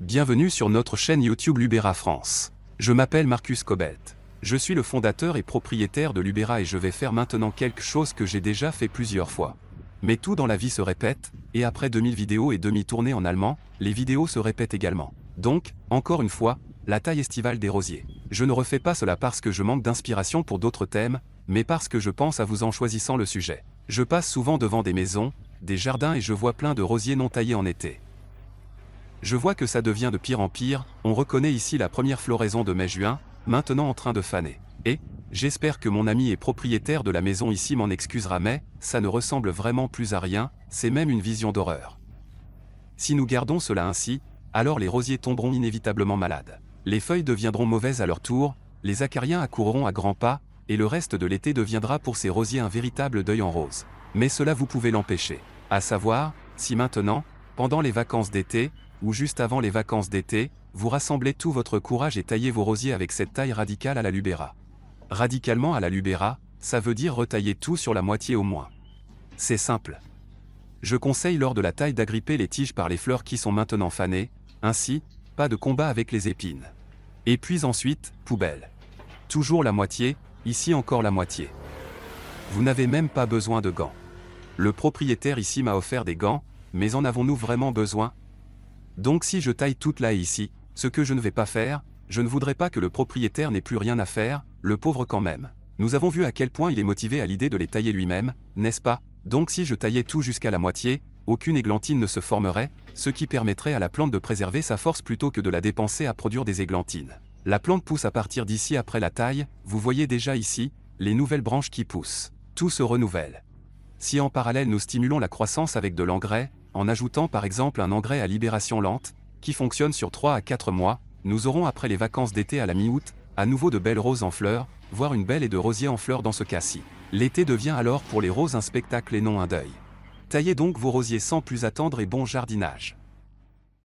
Bienvenue sur notre chaîne YouTube Lubera France. Je m'appelle Marcus Cobet. Je suis le fondateur et propriétaire de Lubera et je vais faire maintenant quelque chose que j'ai déjà fait plusieurs fois. Mais tout dans la vie se répète, et après 2000 vidéos et demi-tournées en allemand, les vidéos se répètent également. Donc, encore une fois, la taille estivale des rosiers. Je ne refais pas cela parce que je manque d'inspiration pour d'autres thèmes, mais parce que je pense à vous en choisissant le sujet. Je passe souvent devant des maisons, des jardins et je vois plein de rosiers non taillés en été. Je vois que ça devient de pire en pire, on reconnaît ici la première floraison de mai-juin, maintenant en train de faner. Et, j'espère que mon ami et propriétaire de la maison ici m'en excusera mais, ça ne ressemble vraiment plus à rien, c'est même une vision d'horreur. Si nous gardons cela ainsi, alors les rosiers tomberont inévitablement malades. Les feuilles deviendront mauvaises à leur tour, les acariens accourront à grands pas, et le reste de l'été deviendra pour ces rosiers un véritable deuil en rose. Mais cela vous pouvez l'empêcher. À savoir, si maintenant, pendant les vacances d'été, ou juste avant les vacances d'été, vous rassemblez tout votre courage et taillez vos rosiers avec cette taille radicale à la Lubera. Radicalement à la Lubera, ça veut dire retailler tout sur la moitié au moins. C'est simple. Je conseille lors de la taille d'agripper les tiges par les fleurs qui sont maintenant fanées, ainsi, pas de combat avec les épines. Et puis ensuite, poubelle. Toujours la moitié, ici encore la moitié. Vous n'avez même pas besoin de gants. Le propriétaire ici m'a offert des gants, mais en avons-nous vraiment besoin donc si je taille toute là et ici, ce que je ne vais pas faire, je ne voudrais pas que le propriétaire n'ait plus rien à faire, le pauvre quand même. Nous avons vu à quel point il est motivé à l'idée de les tailler lui-même, n'est-ce pas Donc si je taillais tout jusqu'à la moitié, aucune églantine ne se formerait, ce qui permettrait à la plante de préserver sa force plutôt que de la dépenser à produire des églantines. La plante pousse à partir d'ici après la taille, vous voyez déjà ici, les nouvelles branches qui poussent. Tout se renouvelle. Si en parallèle nous stimulons la croissance avec de l'engrais, en ajoutant par exemple un engrais à libération lente, qui fonctionne sur 3 à 4 mois, nous aurons après les vacances d'été à la mi-août, à nouveau de belles roses en fleurs, voire une belle et de rosiers en fleurs dans ce cas-ci. L'été devient alors pour les roses un spectacle et non un deuil. Taillez donc vos rosiers sans plus attendre et bon jardinage.